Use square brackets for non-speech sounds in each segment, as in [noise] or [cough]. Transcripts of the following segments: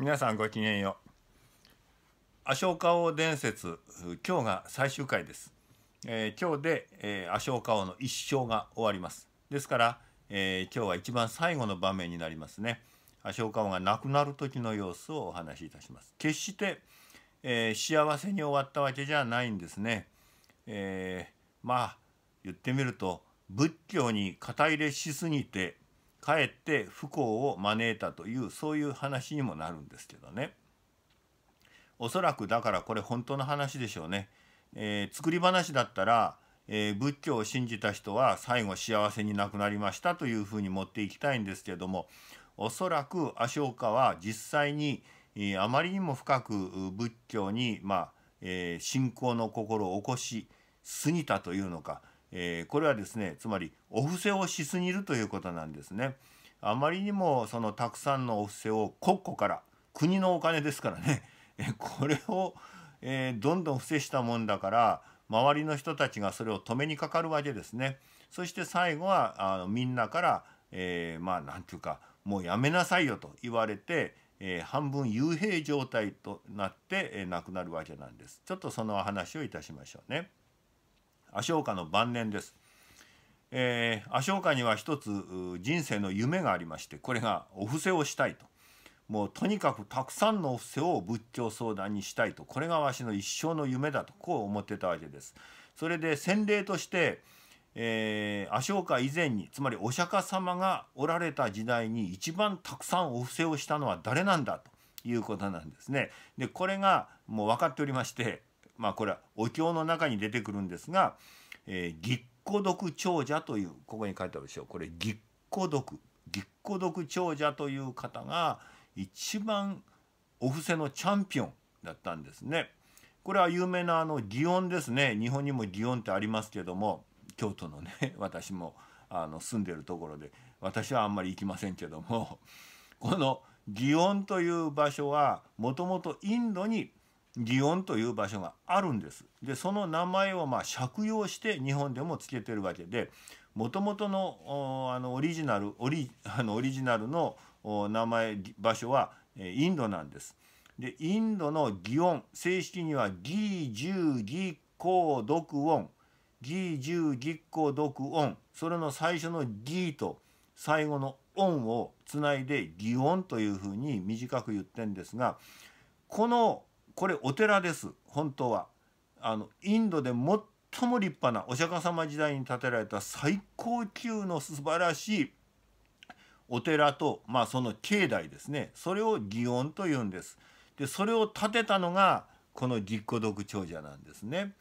皆さんごきげんようアシ花王伝説今日が最終回です、えー、今日で、えー、アシ王の一生が終わりますですから、えー、今日は一番最後の場面になりますねアショ王が亡くなる時の様子をお話しいたします決して、え幸せに終わったわけじゃないんですね、えまあ言ってみると仏教に肩入れしすぎてかえって不幸を招いたというそういう話にもなるんですけどねおそらくだからこれ本当の話でしょうね、えー、作り話だったら、えー、仏教を信じた人は最後幸せになくなりましたというふうに持っていきたいんですけどもおそらく足岡は実際に、えー、あまりにも深く仏教に、まあえ信仰の心を起こし過ぎたというのかえー、これはですねつまりお布施をしすぎるということなんですね。あまりにもそのたくさんのお布施を国庫から国のお金ですからね [laughs] これを、えー、どんどん布施したもんだから周りの人たちがそれを止めにかかるわけですね。そして最後はあのみんなから、えー、まあ何て言うかもうやめなさいよと言われて、えー、半分幽閉状態となって、えー、亡くなるわけなんです。ちょっとその話をいたしましょうね。足岡の晩年です。えー、ーには一つ人生の夢がありましてこれがお布施をしたいともうとにかくたくさんのお布施を仏教相談にしたいとこれがわしの一生の夢だとこう思ってたわけです。それで洗礼として、え岡、アー以前につまりお釈迦様がおられた時代に一番たくさんお布施をしたのは誰なんだということなんですね。でこれがもう分かっておりましてまあこれはお経の中に出てくるんですが、えぎっこ毒長者というここに書いてあるでしょうこれぎっこ毒ぎっこ毒長者という方が一番お布施のチャンピオンだったんですね。これは有名なあの祇園ですね日本にも祇園ってありますけども京都のね [laughs] 私もあの住んでるところで私はあんまり行きませんけどもこの祇園という場所はもともとインドに祇園という場所があるんです。でその名前をま借用して日本でもつけてるわけでもともとのあのオリジナルオリ [laughs] あのオリジナルの名前場所はインドなんです。でインドの祇園正式には義十義光独音義十義光独音それの最初の義と最後の音をつないで擬音というふうに短く言ってんですがこのこれお寺です本当はあのインドで最も立派なお釈迦様時代に建てられた最高級の素晴らしいお寺と、まあ、その境内ですねそれを祇園というんですでそれを建てたのがこの実孤独長者なんですね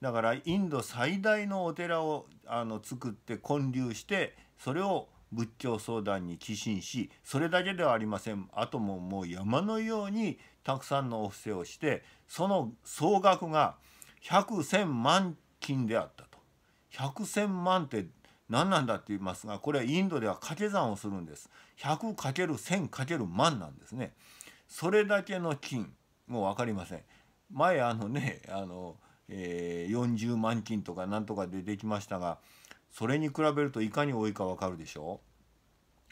だからインド最大のお寺をあの作って建立してそれを仏教相談に寄進しそれだけではありませんあとももう山のようにたくさんのお布施をしてその総額が百千万金であったと百千万って何なんだって言いますがこれはインドでは掛け算をするんです百かける千かける万なんですねそれだけの金もう分かりません前あのねあの、えー、40万金とかなんとか出てきましたがそれに比べるといかに多いか分かるでしょ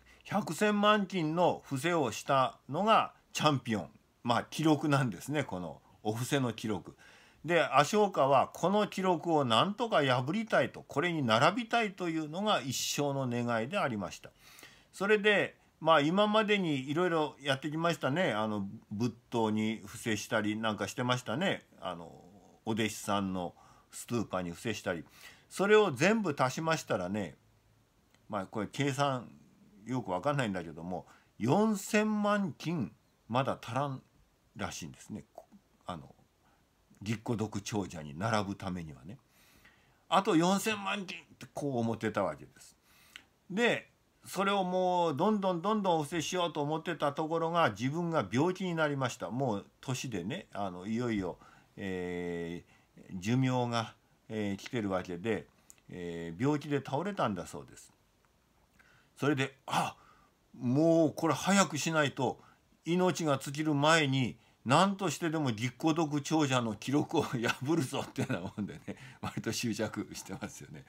う百千万金の布施をしたのがチャンピオンまあ、記録なんですねこのお布施の記録。で足岡はこの記録をなんとか破りたいとこれに並びたいというのが一生の願いでありました。それでまあ今までにいろいろやってきましたねあの仏塔に布施したりなんかしてましたねあのお弟子さんのストゥーパーに布施したりそれを全部足しましたらねまあこれ計算よく分かんないんだけども4,000万金まだ足らんらしいんですねあの立孤独長者に並ぶためにはねあと4,000万人ってこう思ってたわけです。でそれをもうどんどんどんどんお布施しようと思ってたところが自分が病気になりましたもう年でねあのいよいよ、えー、寿命が、えー、来てるわけで、えー、病気で倒れたんだそうです。それであもうこれ早くしないと命が尽きる前に何としてでも立候読長者の記録を破るぞっていうようなもんでね [laughs] 割と執着してますよね。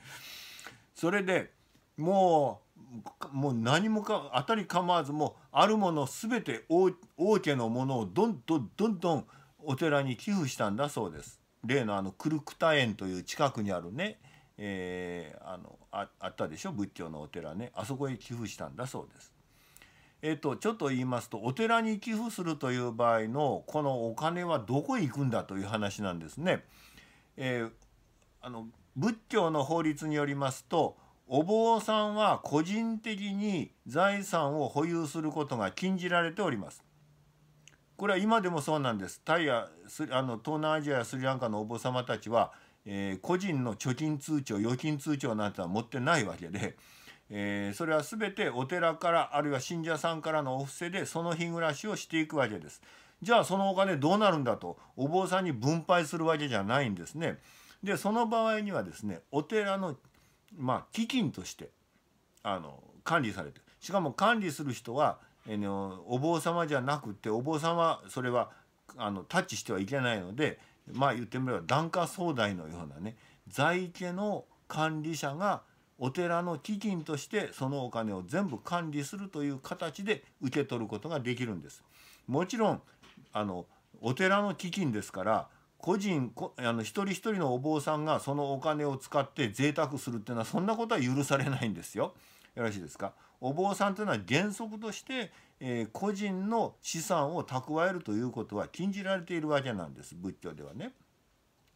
それでもうもう何もか当たり構わずもうあるもの全て王家のものをどんどんどんどんお寺に寄付したんだそうです。例のあのクルクタ園という近くにあるね、えー、あのあったでしょ仏教のお寺ねあそこへ寄付したんだそうです。えっと、ちょっと言いますとお寺に寄付するという場合のこのお金はどこへ行くんだという話なんですね。えー、あの仏教の法律によりますとお坊さんは個人的に財産を保有することが禁じられております。これは今でもそうなんです。タイやあの東南アジアやスリランカのお坊様たちは、えー、個人の貯金通帳預金通帳なんてのは持ってないわけで。えー、それは全てお寺からあるいは信者さんからのお布施でその日暮らしをしていくわけです。じゃあそのお金どうなるんだとお坊さんに分配するわけじゃないんですね。でその場合にはですねお寺の、まあ、基金としてあの管理されてしかも管理する人は、えお坊様じゃなくてお坊様それはあのタッチしてはいけないのでまあ言ってみれば檀家総代のようなね在家の管理者がお寺の基金としてそのお金を全部管理するという形で受け取ることができるんです。もちろんあのお寺の基金ですから個人あの一人一人のお坊さんがそのお金を使って贅沢するっていうのはそんなことは許されないんですよ。よろしいですかお坊さんというのは原則として、えー、個人の資産を蓄えるということは禁じられているわけなんです仏教ではね。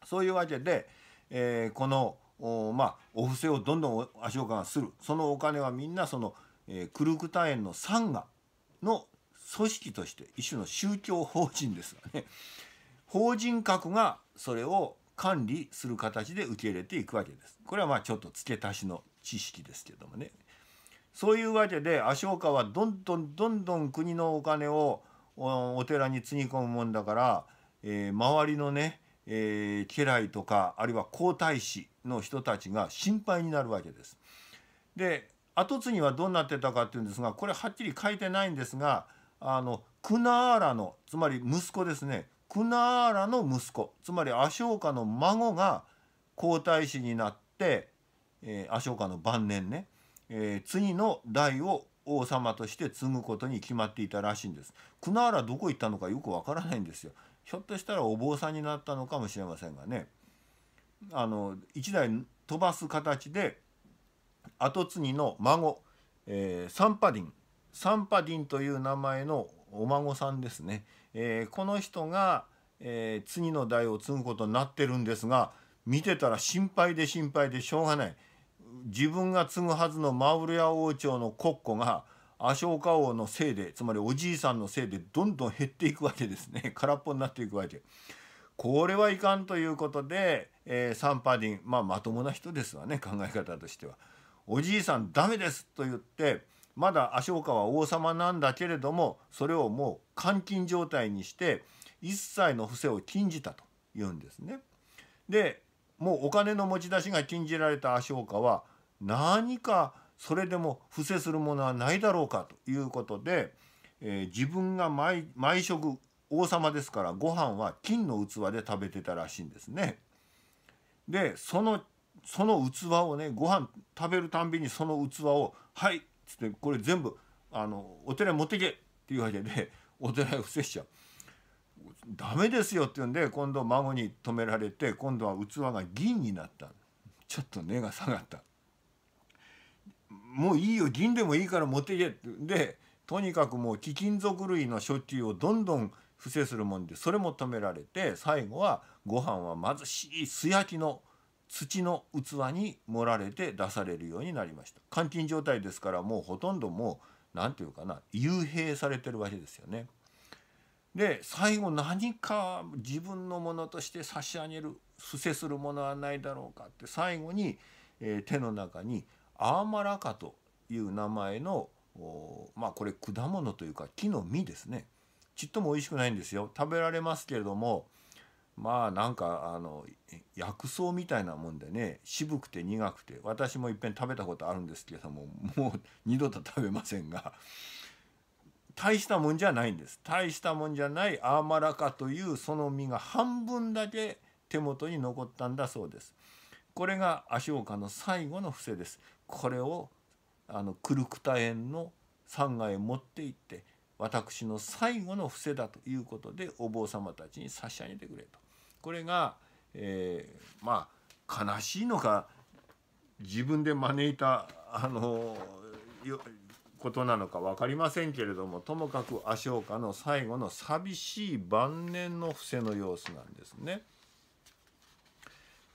そういうわけで、えー、この「お,、まあ、お布施をどんどん足岡がするそのお金はみんなその、えー、クルクタエンのサンガの組織として一種の宗教法人ですがね法人格がそれを管理する形で受け入れていくわけです。これはまあちょっと付け足しの知識ですけどもね。そういうわけで足岡はどんどんどんどん国のお金をお寺につぎ込むもんだから、えー、周りのねえー、家来とかあるいは皇太子の人たちが心配になるわけです。で跡継ぎはどうなってたかっていうんですがこれはっきり書いてないんですがあのクナーラのつまり息子ですねクナーラの息子つまりアショウカの孫が皇太子になって、えー、アショウカの晩年ね、えー、次の代を王様として継ぐことに決まっていたらしいんです。クナーラどこ行ったのかよくわからないんですよ。ひょっとしたらお坊さんになったのかもしれませんがねあの1台飛ばす形で跡継ぎの孫、えー、サンパディンサンパディンという名前のお孫さんですね、えー、この人が、えー、次の代を継ぐことになってるんですが見てたら心配で心配でしょうがない自分が継ぐはずのマウルヤ王朝の国庫がアショウカ王のせいでつまりおじいさんのせいでどんどん減っていくわけですね [laughs] 空っぽになっていくわけ。これはいかんということで、えー、サンパディン、まあ、まともな人ですわね考え方としては。おじいさんダメですと言ってまだアショウカは王様なんだけれどもそれをもう監禁状態にして一切の伏せを禁じたと言うんですね。でもうお金の持ち出しが禁じられたアショウカは何かそれでも伏せするものはないだろうかということで、えー、自分が毎食王様ですからご飯は金の器で食べてたらしいんですね。でそのその器をねご飯食べるたんびにその器を「はい」っつってこれ全部あのお寺に持ってけっていうわけでお寺へ伏せしちゃう。ダメですよって言うんで今度孫に止められて今度は器が銀になったちょっと根が下がったもういいよ銀でもいいから持っていけ」でとにかくもう貴金属類の処置をどんどん布施するもんでそれも止められて最後はご飯は貧しい素焼きの土の器に盛られて出されるようになりました監禁状態ですからもうほとんどもう何て言うかな幽閉されてるわけですよね。で最後何か自分のものとして差し上げる布施するものはないだろうかって最後に、えー、手の中にアーマラカという名前のまあこれ果物というか木の実ですねちっとも美味しくないんですよ食べられますけれどもまあなんかあの薬草みたいなもんでね渋くて苦くて私もいっぺん食べたことあるんですけれどももう二度と食べませんが大したもんじゃないんです大したもんじゃないアーマラカというその実が半分だけ手元に残ったんだそうですこれが足岡の最後の伏せですこれをあのクルクタ園の山外へ持って行って私の最後の伏せだということでお坊様たちに差し上げてくれと。これが、えー、まあ悲しいのか自分で招いたあのことなのか分かりませんけれどもともかく足岡の最後の寂しい晩年の伏せの様子なんですね。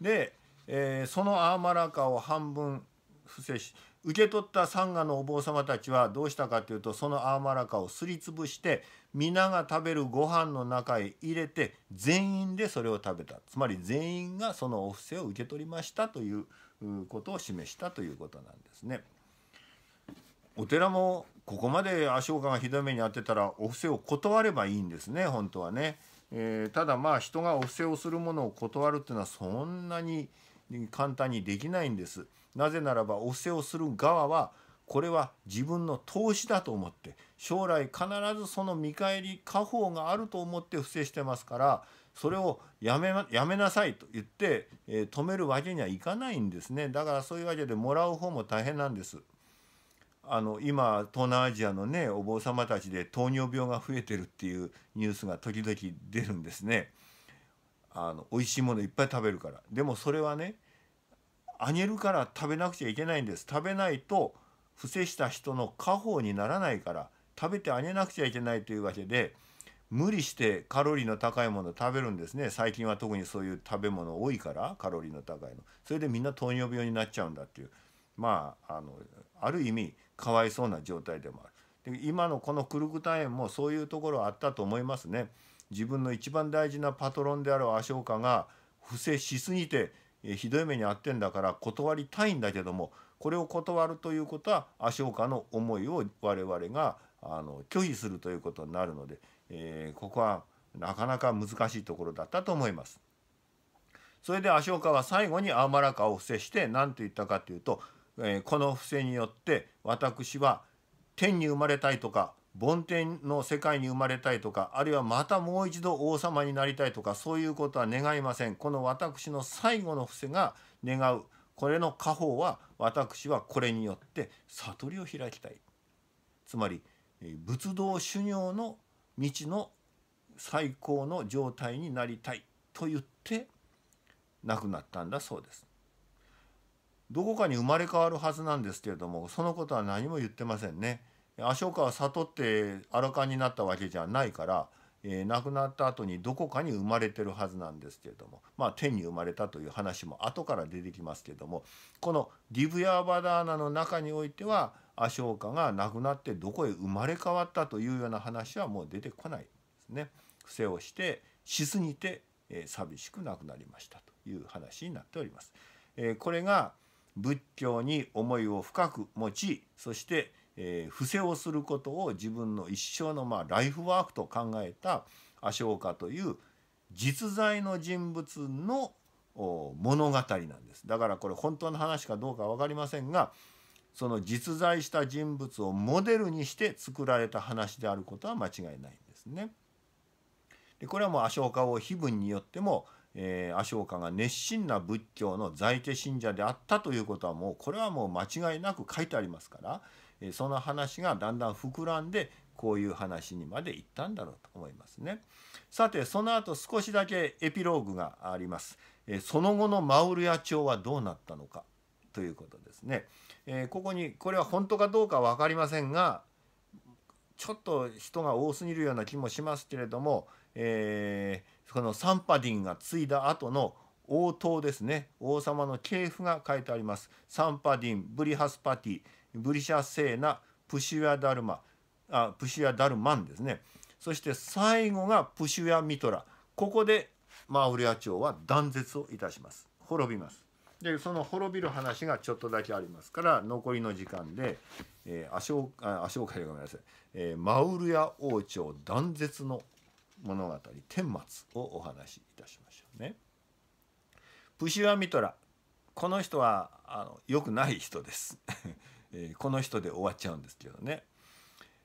で、えー、そのアーマラカを半分伏せし受け取ったサンガのお坊様たちはどうしたかというとそのアーマラカをすりつぶして皆が食べるご飯の中へ入れて全員でそれを食べたつまり全員がそのお布施を受け取りましたということを示したということなんですね。お寺もここまで足岡がひどい目に遭ってたらお布施を断ればいいんですね本当はね。えー、ただまあ人がお布施をするものを断るっていうのはそんなに簡単にできないんです。なぜならばお世施をする側はこれは自分の投資だと思って将来必ずその見返り家宝があると思って不正してますからそれをやめやめなさいと言って、えー、止めるわけにはいかないんですねだからそういうわけでもらう方も大変なんです。あの今東南アジアのねお坊様たちで糖尿病が増えてるっていうニュースが時々出るんですね。あの美味しいものいっぱい食べるからでもそれはねあげるから食べなくちゃいけないんです食べないと伏せした人の家宝にならないから食べてあげなくちゃいけないというわけで無理してカロリーの高いもの食べるんですね最近は特にそういう食べ物多いからカロリーの高いのそれでみんな糖尿病になっちゃうんだっていうまああのある意味かわいそうな状態でもあるで今のこのクルクタインもそういうところあったと思いますね自分の一番大事なパトロンであるアショーカが不正しすぎてえひどい目に遭ってんだから断りたいんだけどもこれを断るということは足岡の思いを我々があの拒否するということになるので、えー、ここはなかなか難しいところだったと思います。それで足岡は最後にアーマラカを布施して何と言ったかというと、えー、この布施によって私は天に生まれたいとか梵天の世界に生まれたいとかあるいはまたもう一度王様になりたいとかそういうことは願いませんこの私の最後の伏せが願うこれの家宝は私はこれによって悟りを開きたいつまり仏道修行の道の最高の状態になりたいと言って亡くなったんだそうです。どこかに生まれ変わるはずなんですけれどもそのことは何も言ってませんね。アショカは悟ってアラカンになったわけじゃないから、えー、亡くなった後にどこかに生まれてるはずなんですけれども、まあ、天に生まれたという話も後から出てきますけれどもこのディブヤーバダーナの中においてはアショカが亡くなってどこへ生まれ変わったというような話はもう出てこないですね。伏せをしてしすぎて、えー、寂しく亡くなりましたという話になっております。えー、これが仏教に思いを深く持ちそしてえー、伏せをすることを自分の一生のまあライフワークと考えた阿生家という実在の人物の物語なんですだからこれ本当の話かどうか分かりませんがその実在した人物をモデルにして作られた話であることは間違いないんですね。でこれはもう阿生家を碑文によっても、えー、阿生家が熱心な仏教の在家信者であったということはもうこれはもう間違いなく書いてありますからその話がだんだん膨らんでこういう話にまで行ったんだろうと思いますね。さてその後少しだけエピローグがあります。その後のマウルヤ朝はどうなったのかということですね。ここにこれは本当かどうか分かりませんがちょっと人が多すぎるような気もしますけれども、えー、このサンパディンが継いだ後の王党ですね王様の系譜が書いてあります。サンパディンブリハスパティブリシャセーナプシュヤダルマあプシュヤダルマンですねそして最後がプシュヤミトラここでマウリア朝は断絶をいたします滅びますでその滅びる話がちょっとだけありますから残りの時間で、えー、アショあアショごめんなさい、えー、マウルヤ王朝断絶の物語天末をお話しいたしましょうね。プシュアミトラこの人はあのよくない人ですえー、この人で終わっちゃうんですけどね、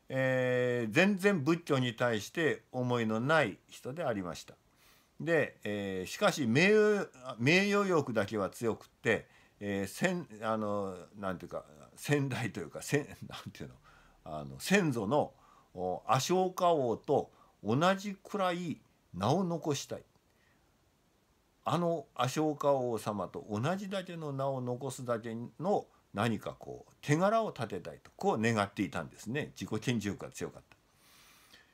えー、全然仏教に対して思いのない人でありました。で、えー、しかし名誉名誉欲だけは強くって、えー、先あのなんていうか先代というか先なんていうのあの先祖のお阿生花王と同じくらい名を残したいあの阿生花王様と同じだけの名を残すだけの何かこう手柄を立てたいとこう願っていたんですね自己顕示欲が強かった。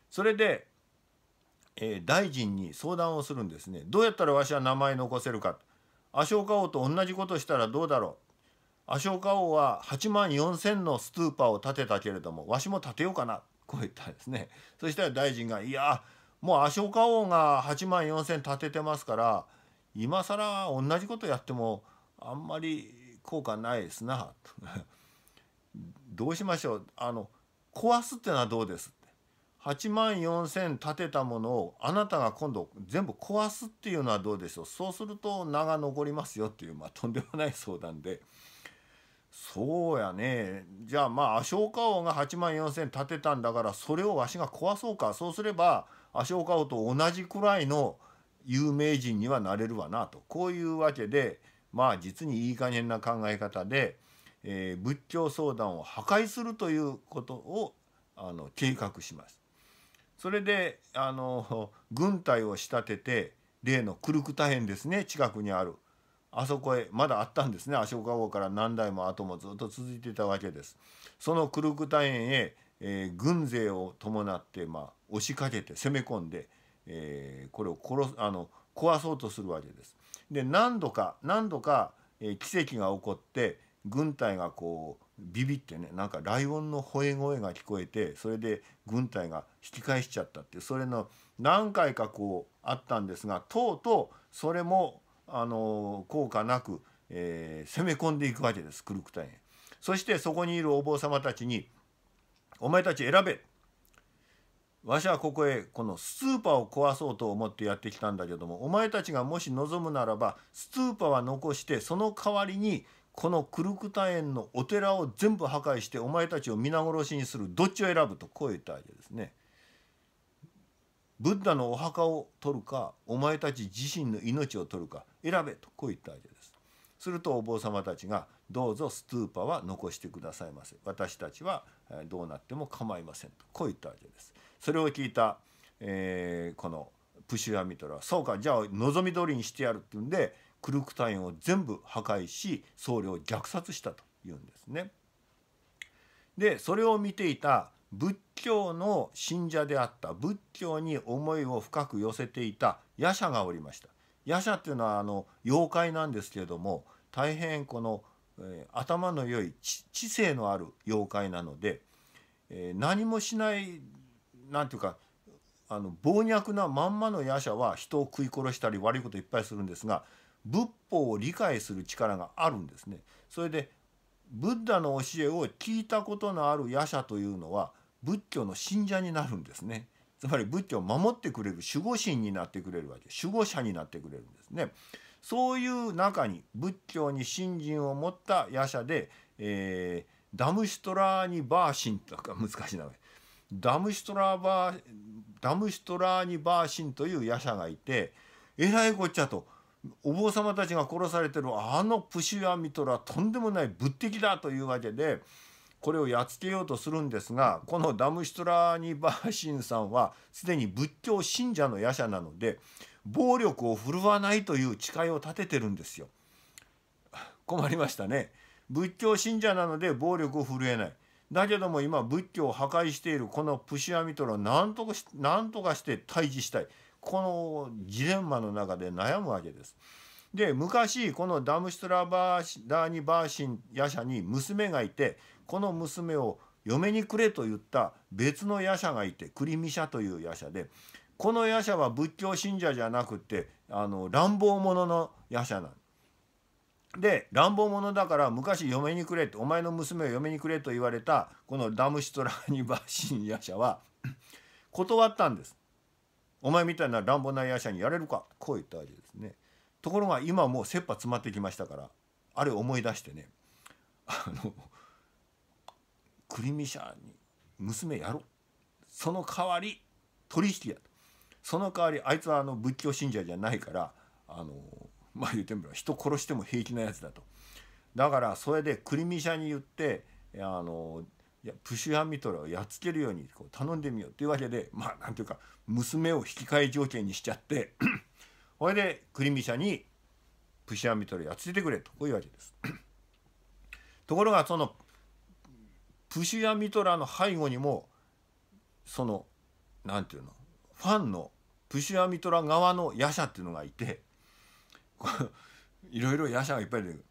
それで、えー、大臣に相談をするんですねどうやったらわしは名前残せるか a s h 王と同じことしたらどうだろう a s h 王は8万4,000のストゥーパーを建てたけれどもわしも建てようかなこう言ったんですねそしたら大臣が「いやもう a s h 王が8万4,000建ててますから今更同じことやってもあんまり効果ないですな [laughs] どうしましょうあの壊すってのはどうですって8万4,000建てたものをあなたが今度全部壊すっていうのはどうでしょうそうすると名が残りますよっていう、まあ、とんでもない相談で。そうやねじゃあまあアショカ王が8万4,000建てたんだからそれをわしが壊そうかそうすればアショカ王と同じくらいの有名人にはなれるわなとこういうわけでまあ実にいい加減な考え方で、えー、仏教相談を破壊するということをあの計画します。それであの軍隊を仕立てて例のクルクタヘンですね近くにあるあそこへまだあったんですねアショカ王から何代も後もずっと続いてたわけです。そのクルクタヘンへ、えー、軍勢を伴って、まあ、押しかけて攻め込んで、えー、これを殺あの壊そうとするわけです。で何度か何度か、え奇跡が起こって軍隊がこうビビってねなんかライオンの吠え声が聞こえてそれで軍隊が引き返しちゃったってそれの何回かこうあったんですがとうとうそれもあの効果なく、えー、攻め込んでいくわけですクルクタインそしてそこにいるお坊様たちに「お前たち選べわしはここへこのスーパーを壊そうと思ってやってきたんだけどもお前たちがもし望むならばスーパーは残してその代わりにこのクルクタ園のお寺を全部破壊してお前たちを皆殺しにするどっちを選ぶとこう言ったわけですね。ブッダのお墓を取るかお前たち自身の命を取るか選べとこう言ったわけです。するとお坊様たちが「どうぞストゥーパは残してくださいませ私たちはどうなっても構いません」とこう言ったわけです。それを聞いた、えー、このプシュアミトラそうかじゃあ望み通りにしてやる」って言うんでクルクタインを全部破壊し僧侶を虐殺したというんですね。でそれを見ていた仏教の信者であった仏教に思いを深く寄せていた夜叉がおりました。夜叉っていうのはあの妖怪なんですけれども大変この、えー、頭の良い知性のある妖怪なので、えー、何もしないなんていうかあの暴虐なまんまの野者は人を食い殺したり悪いこといっぱいするんですが仏法を理解する力があるんですね。それでブッダの教えを聞いたことのある夜叉というのは仏教の信者になるんですね。つまり仏教を守ってくれる守護神になってくれるわけ守護者になってくれるんですね。そういう中に仏教に信心を持った夜叉で、えー、ダムシュトラーニバーシンとか難しい名前ダムシュトラーバーダムシュトラーニバーシンという夜叉がいてえらいこっちゃとお坊様たちが殺されてるあのプシュアミトラとんでもない物的だというわけでこれをやっつけようとするんですがこのダムシュトラーニバーシンさんはすでに仏教信者の夜叉なので暴力を振るわないという誓いを立ててるんですよ。困りましたね。仏教信者なので暴力を振るえない。だけども今仏教を破壊しているこのプシアミトラをんとかしんとかして退治したいこのジレンマの中で悩むわけです。で昔このダムシュトラバーダーニバーシン夜叉に娘がいてこの娘を嫁にくれと言った別の夜叉がいてクリミシャという夜叉でこの夜叉は仏教信者じゃなくてあの乱暴者の夜叉なんで乱暴者だから昔嫁にくれってお前の娘を嫁にくれと言われたこのダムシトラーニバシンヤ社は [clears throat] 断ったんです。お前みたいな乱暴なヤャにやれるかこう言ったわけですね。ところが今もう切羽詰まってきましたからあれ思い出してねあのクリミシ社に娘やろうその代わり取引やその代わりあいつはあの仏教信者じゃないからあのまあ言ってみれば人殺しても平気なやつだと。だからそれでクリミシャに言ってあのプシュアミトラをやっつけるようにこう頼んでみようっていうわけでまあなんていうか娘を引き換え条件にしちゃって [clears throat] それでクリミシャにプシュアミトラやっつけてくれとこういうわけです。[clears throat] ところがそのプシュアミトラの背後にもそのなんていうのファンのプシュアミトラ側の夜叉っていうのがいていろいろ野者がいっぱい出る。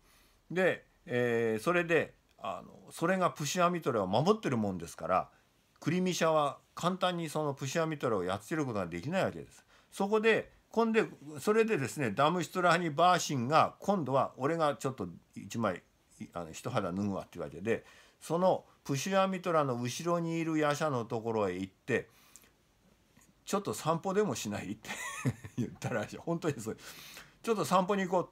で、えー、それであのそれがプシアミトラを守ってるもんですからクリミシャは簡単にそのプシアミトラをやっつけることができないわけです。そこで今でそれでですねダムシュトラハニバーシンが今度は俺がちょっと一枚あの一肌脱ぐわっていうわけでそのプシュアミトラの後ろにいる夜叉のところへ行ってちょっと散歩でもしないって [laughs] 言ったらしい本当にそうちょっと散歩に行こ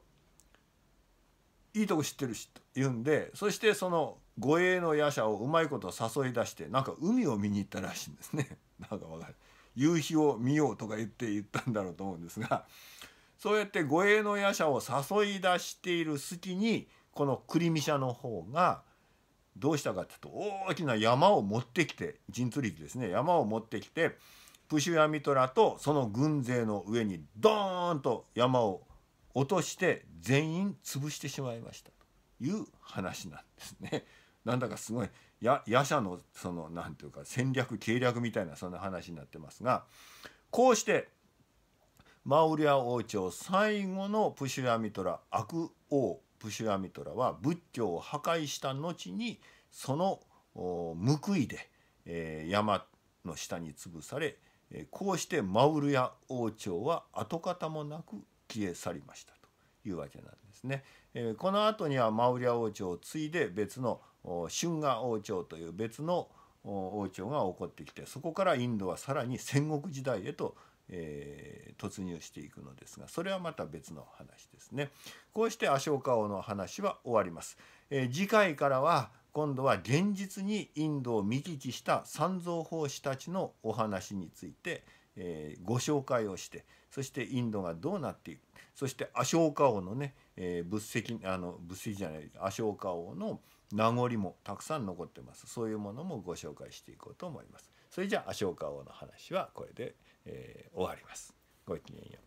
ういいとこ知ってるしと言うんでそしてその護衛の夜叉をうまいこと誘い出してなんか海を見に行ったらしいんですね [laughs] なんかかる夕日を見ようとか言って言ったんだろうと思うんですがそうやって護衛の夜叉を誘い出している隙にこのクリミシャの方がどうしたかっていうと大きな山を持ってきて神通力ですね山を持ってきてプシュヤミトラとその軍勢の上にドーンと山を落として全員潰してしまいましたという話なんですね。[laughs] なんだかすごいや野社のその何て言うか戦略計略みたいなそんな話になってますがこうしてマウリア王朝最後のプシュヤミトラ悪王プシュヤミトラは仏教を破壊した後にその報いで、え山の下に潰されこうしてマウリア王朝は跡形もなく消え去りましたというわけなんですね。この後にはマウリア王朝を継いで別の春賀王朝という別の王朝が起こってきてそこからインドはさらに戦国時代へと突入していくのですがそれはまた別の話ですね。こうしてアショーカ王の話は終わります。次回からは今度は現実にインドを見聞きした三蔵法師たちのお話について、えー、ご紹介をしてそしてインドがどうなっていくそしてアショーカ王のね、えー、仏石あの仏石じゃないアショーカ王の名残もたくさん残ってますそういうものもご紹介していこうと思います。それじゃあアショーカ王の話はこれで、えー、終わります。ごきげんよう。